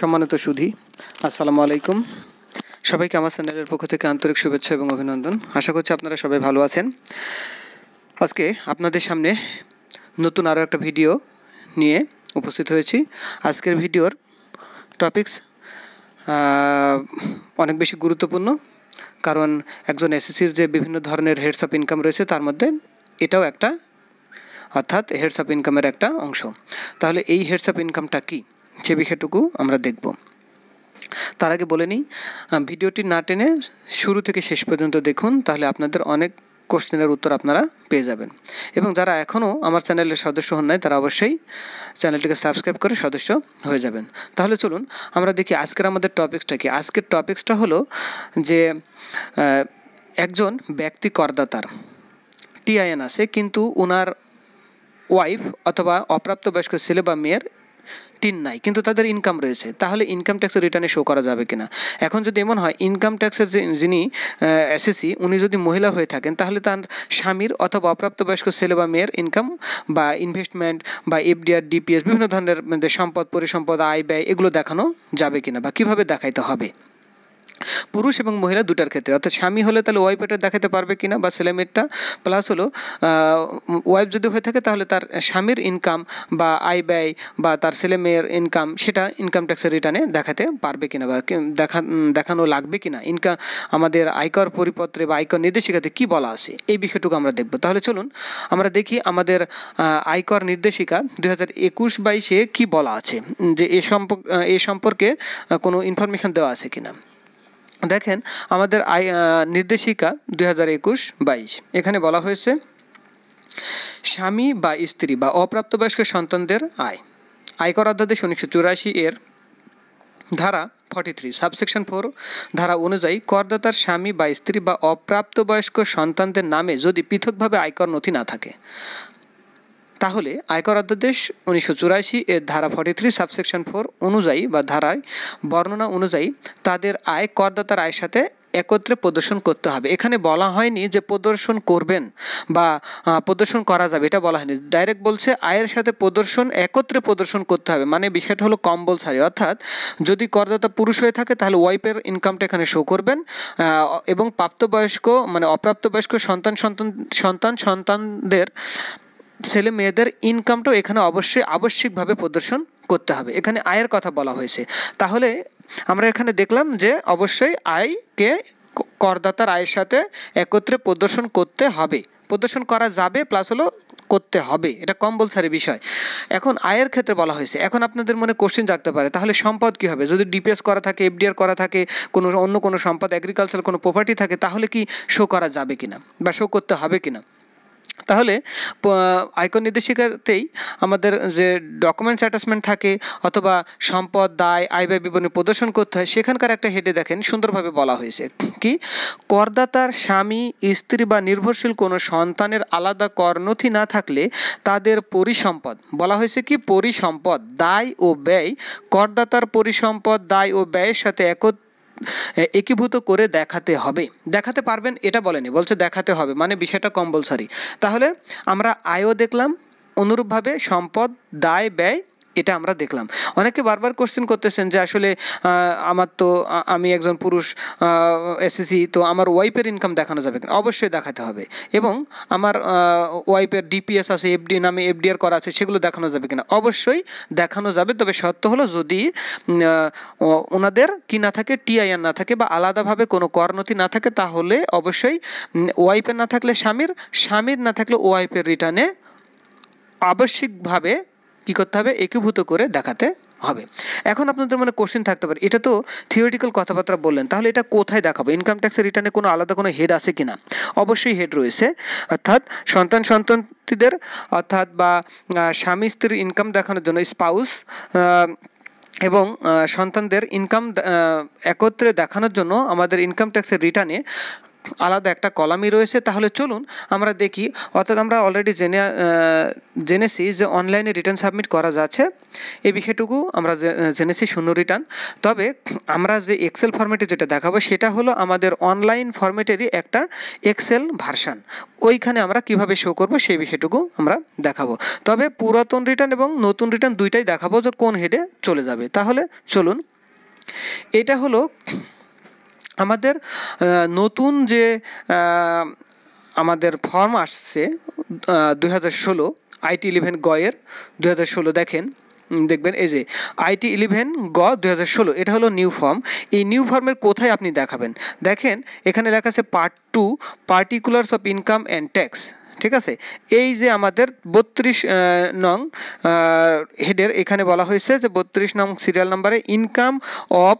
সম্মানিত সুধী আসসালামু আলাইকুম সবাইকে আমার চ্যানেলের পক্ষ থেকে আন্তরিক শুভেচ্ছা এবং অভিনন্দন আশা করছি আপনারা সবাই ভালো আছেন আজকে আপনাদের সামনে নতুন আরও একটা ভিডিও নিয়ে উপস্থিত হয়েছি আজকের ভিডিওর টপিকস অনেক বেশি গুরুত্বপূর্ণ কারণ একজন এসএসসির যে বিভিন্ন ধরনের হেডস অফ ইনকাম রয়েছে তার মধ্যে এটাও একটা অর্থাৎ হেডস অফ ইনকামের একটা অংশ তাহলে এই হেডস অফ ইনকামটা কী সে বিষয়টুকু আমরা দেখব তার আগে বলে নিই ভিডিওটি না টেনে শুরু থেকে শেষ পর্যন্ত দেখুন তাহলে আপনাদের অনেক কোশ্চেনের উত্তর আপনারা পেয়ে যাবেন এবং যারা এখনও আমার চ্যানেলের সদস্য হন নাই তারা অবশ্যই চ্যানেলটিকে সাবস্ক্রাইব করে সদস্য হয়ে যাবেন তাহলে চলুন আমরা দেখি আজকের আমাদের টপিক্সটা কি আজকের টপিক্সটা হলো যে একজন ব্যক্তি করদাতার টিআইএন আছে কিন্তু ওনার ওয়াইফ অথবা অপ্রাপ্তবয়স্ক ছেলে বা মেয়ের টিন নাই কিন্তু তাদের ইনকাম রয়েছে তাহলে ইনকাম ট্যাক্সের রিটার্নে শো করা যাবে কিনা এখন যদি এমন হয় ইনকাম ট্যাক্সের যে যিনি এসএসসি উনি যদি মহিলা হয়ে থাকেন তাহলে তার স্বামীর অথবা অপ্রাপ্তবয়স্ক ছেলে বা মেয়ের ইনকাম বা ইনভেস্টমেন্ট বা এফডিআর ডিপিএস বিভিন্ন ধরনের মানে, সম্পদ পরিসম্পদ আয় ব্যয় এগুলো দেখানো যাবে কিনা বা কীভাবে দেখাইতে হবে পুরুষ এবং মহিলা দুটার ক্ষেত্রে অর্থাৎ স্বামী হলে তাহলে ওয়াইফ এটা দেখাতে পারবে কিনা বা ছেলেমেয়েরটা প্লাস হলো ওয়াইফ যদি হয়ে থাকে তাহলে তার স্বামীর ইনকাম বা আয় ব্যয় বা তার ছেলে মেয়ের ইনকাম সেটা ইনকাম ট্যাক্সের রিটার্নে দেখাতে পারবে কিনা বা দেখা দেখানো লাগবে কিনা ইনকাম আমাদের আয়কর পরিপত্রে বা আয়কর নির্দেশিকাতে কি বলা আছে এই বিষয়টুকু আমরা দেখব তাহলে চলুন আমরা দেখি আমাদের আয়কর নির্দেশিকা দু হাজার একুশ বাইশে কী বলা আছে যে এ সম্পর্কে এ সম্পর্কে কোনো ইনফরমেশন দেওয়া আছে কিনা দেখেন আমাদের আই নির্দেশিকা দুই হাজার একুশ বাইশ এখানে বলা হয়েছে স্বামী বা স্ত্রী বা অপ্রাপ্তবয়স্ক সন্তানদের আয় আয়কর অধ্যাদেশ উনিশশো চুরাশি এর ধারা ফর্টি থ্রি সাবসেকশন ফোর ধারা অনুযায়ী করদাতার স্বামী বা স্ত্রী বা অপ্রাপ্তবয়স্ক সন্তানদের নামে যদি পৃথকভাবে আয়কর নথি না থাকে তাহলে আয়কর অধ্যাদেশ উনিশশো চুরাশি এর ধারা ফর্টি থ্রি সাবসেকশন ফোর অনুযায়ী বা ধারায় বর্ণনা অনুযায়ী তাদের আয় করদাতার আয়ের সাথে একত্রে প্রদর্শন করতে হবে এখানে বলা হয়নি যে প্রদর্শন করবেন বা প্রদর্শন করা যাবে এটা বলা হয়নি ডাইরেক্ট বলছে আয়ের সাথে প্রদর্শন একত্রে প্রদর্শন করতে হবে মানে বিষয়টা হলো কম্বলসারি অর্থাৎ যদি করদাতা পুরুষ হয়ে থাকে তাহলে ওয়াইফের ইনকামটা এখানে শো করবেন এবং প্রাপ্তবয়স্ক মানে অপ্রাপ্তবয়স্ক সন্তান সন্তান সন্তান সন্তানদের ছেলে মেয়েদের ইনকামটাও এখানে অবশ্যই আবশ্যিকভাবে প্রদর্শন করতে হবে এখানে আয়ের কথা বলা হয়েছে তাহলে আমরা এখানে দেখলাম যে অবশ্যই আয়কে করদাতার আয়ের সাথে একত্রে প্রদর্শন করতে হবে প্রদর্শন করা যাবে প্লাস হলো করতে হবে এটা কম্পালসারি বিষয় এখন আয়ের ক্ষেত্রে বলা হয়েছে এখন আপনাদের মনে কোশ্চেন জাগতে পারে তাহলে সম্পদ কী হবে যদি ডিপিএস করা থাকে এফডিআর করা থাকে কোনো অন্য কোনো সম্পদ অ্যাগ্রিকালচার কোনো প্রপার্টি থাকে তাহলে কি শো করা যাবে কিনা বা শো করতে হবে কিনা তাহলে আয়কর নির্দেশিকাতেই আমাদের যে ডকুমেন্টস অ্যাটাচমেন্ট থাকে অথবা সম্পদ দায় আয় ব্যয় বিবরণী প্রদর্শন করতে হয় সেখানকার একটা হেডে দেখেন সুন্দরভাবে বলা হয়েছে কি করদাতার স্বামী স্ত্রী বা নির্ভরশীল কোনো সন্তানের আলাদা কর নথি না থাকলে তাদের পরিসম্পদ বলা হয়েছে কি পরিসম্পদ দায় ও ব্যয় করদাতার পরিসম্পদ দায় ও ব্যয়ের সাথে একত্র একীভূত করে দেখাতে হবে দেখাতে পারবেন এটা বলেনি বলছে দেখাতে হবে মানে বিষয়টা কম্পালসারি তাহলে আমরা আয়ও দেখলাম অনুরূপভাবে সম্পদ দায় ব্যয় এটা আমরা দেখলাম অনেকে বারবার কোশ্চেন করতেছেন যে আসলে আমার তো আমি একজন পুরুষ এসএসসি তো আমার ওয়াইফের ইনকাম দেখানো যাবে কিনা অবশ্যই দেখাতে হবে এবং আমার ওয়াইফের ডিপিএস আছে এফডি নামে আর করা আছে সেগুলো দেখানো যাবে কিনা অবশ্যই দেখানো যাবে তবে শর্ত হলো যদি ওনাদের কি না থাকে টিআইআর না থাকে বা আলাদাভাবে কোনো করনতি না থাকে তাহলে অবশ্যই ওয়াইফের না থাকলে স্বামীর স্বামীর না থাকলে ওয়াইফের রিটার্নে আবশ্যিকভাবে কি করতে হবে একীভূত করে দেখাতে হবে এখন আপনাদের মানে কোশ্চেন থাকতে পারে এটা তো থিওরিটিক্যাল কথাবার্তা বললেন তাহলে এটা কোথায় দেখাবো ইনকাম ট্যাক্সের রিটার্নে কোনো আলাদা কোনো হেড আছে কি না অবশ্যই হেড রয়েছে অর্থাৎ সন্তান সন্তানদের অর্থাৎ বা স্বামী স্ত্রীর ইনকাম দেখানোর জন্য স্পাউস এবং সন্তানদের ইনকাম একত্রে দেখানোর জন্য আমাদের ইনকাম ট্যাক্সের রিটার্নে আলাদা একটা কলামই রয়েছে তাহলে চলুন আমরা দেখি অর্থাৎ আমরা অলরেডি জেনে জেনেছি যে অনলাইনে রিটার্ন সাবমিট করা যাচ্ছে এই বিষয়টুকু আমরা জেনেছি শূন্য রিটার্ন তবে আমরা যে এক্সেল ফরম্যাটে যেটা দেখাবো সেটা হলো আমাদের অনলাইন ফরম্যাটেরই একটা এক্সেল ভার্সান ওইখানে আমরা কিভাবে শো করব সেই বিষয়টুকু আমরা দেখাবো তবে পুরাতন রিটার্ন এবং নতুন রিটার্ন দুইটাই দেখাবো যে কোন হেডে চলে যাবে তাহলে চলুন এটা হলো আমাদের নতুন যে আমাদের ফর্ম আসছে দু হাজার ষোলো আইটি ইলেভেন গয়ের দু হাজার ষোলো দেখেন দেখবেন এই যে আইটি ইলেভেন গ দু হাজার ষোলো এটা হলো নিউ ফর্ম এই নিউ ফর্মের কোথায় আপনি দেখাবেন দেখেন এখানে লেখা আছে part two particulars of income and tax ঠিক আছে এই যে আমাদের বত্রিশ নং হেডের এখানে বলা হয়েছে যে বত্রিশ নং সিরিয়াল নাম্বারে income of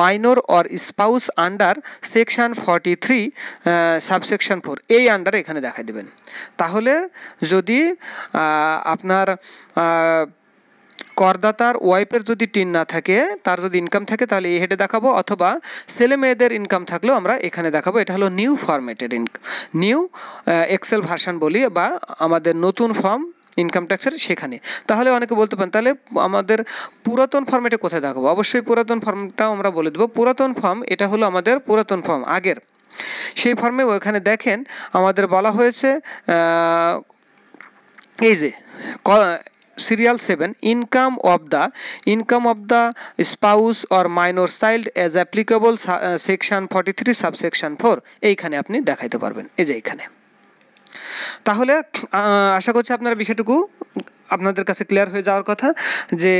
minor or spouse under section forty three subsection four এই আন্ডারে এখানে দেখা দেবেন তাহলে যদি আপনার করদাতার ওয়াইফের যদি টিন না থাকে তার যদি ইনকাম থাকে তাহলে এই হেডে দেখাবো অথবা ছেলে মেয়েদের ইনকাম থাকলেও আমরা এখানে দেখাবো এটা হলো new formatted income new excel version বলি বা আমাদের নতুন ফর্ম ইনকাম ট্যাক্সের সেখানে তাহলে অনেকে বলতে পারেন তাহলে আমাদের পুরাতন ফর্মেটে কোথায় দেখাবো অবশ্যই পুরাতন ফর্মটাও আমরা বলে দেবো পুরাতন ফর্ম এটা হলো আমাদের পুরাতন ফর্ম আগের সেই ফর্মে ওখানে দেখেন আমাদের বলা হয়েছে এই যে serial seven income of the income of the spouse or minor child as applicable section forty three subsection four এইখানে আপনি দেখাইতে পারবেন এই যে এইখানে তাহলে আশা করছি আপনারা বিষয়টুকু আপনাদের কাছে ক্লিয়ার হয়ে যাওয়ার কথা যে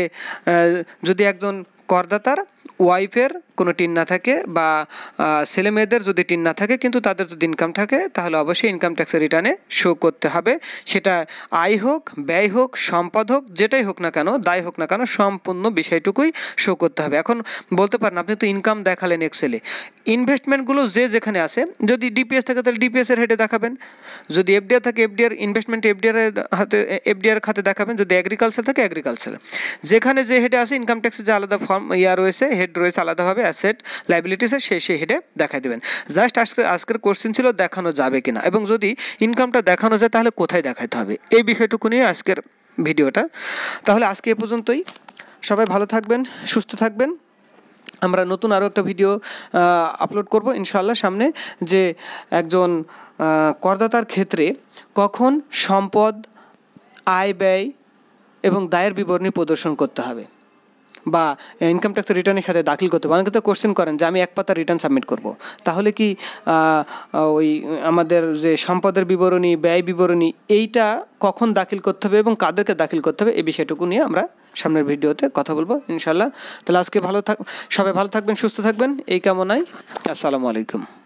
যদি একজন করদাতার ওয়াইফের কোনো টিন না থাকে বা ছেলে মেয়েদের যদি টিন না থাকে কিন্তু তাদের যদি ইনকাম থাকে তাহলে অবশ্যই ইনকাম ট্যাক্সের রিটার্নে শো করতে হবে সেটা আয় হোক ব্যয় হোক সম্পদ হোক যেটাই হোক না কেন দায় হোক না কেন সম্পূর্ণ বিষয়টুকুই শো করতে হবে এখন বলতে পারেন আপনি তো ইনকাম দেখালেন এক্সেলে ইনভেস্টমেন্টগুলো যে যেখানে আছে যদি ডিপিএস থাকে তাহলে ডিপিএসের হেডে দেখাবেন যদি এফডিআর থাকে এফডিআর ইনভেস্টমেন্ট এর হাতে এফডিআর খাতে দেখাবেন যদি অ্যাগ্রিকালচার থাকে অ্যাগ্রিকালচার যেখানে যে হেডে আছে ইনকাম ট্যাক্সের যে আলাদা ফর্ম ফর্ম ইয়া রয়েছে হেড রয়েছে আলাদাভাবে অ্যাসেট লাইবিলিটিসের সেই সেই হেডে দেখাই দেবেন জাস্ট আজকে আজকের কোশ্চেন ছিল দেখানো যাবে কিনা এবং যদি ইনকামটা দেখানো যায় তাহলে কোথায় দেখাতে হবে এই বিষয়টুকু নিয়ে আজকের ভিডিওটা তাহলে আজকে এ পর্যন্তই সবাই ভালো থাকবেন সুস্থ থাকবেন আমরা নতুন আরও একটা ভিডিও আপলোড করব ইনশাল্লাহ সামনে যে একজন করদাতার ক্ষেত্রে কখন সম্পদ আয় ব্যয় এবং দায়ের বিবরণী প্রদর্শন করতে হবে বা ইনকাম ট্যাক্স রিটার্নের সাথে দাখিল করতে হবে অনেকে কোশ্চেন করেন যে আমি এক পাতা রিটার্ন সাবমিট করব তাহলে কি ওই আমাদের যে সম্পদের বিবরণী ব্যয় বিবরণী এইটা কখন দাখিল করতে হবে এবং কাদেরকে দাখিল করতে হবে এই বিষয়টুকু নিয়ে আমরা সামনের ভিডিওতে কথা বলবো ইনশাল্লাহ তাহলে আজকে ভালো থাক সবাই ভালো থাকবেন সুস্থ থাকবেন এই কামনায় আসসালামু আলাইকুম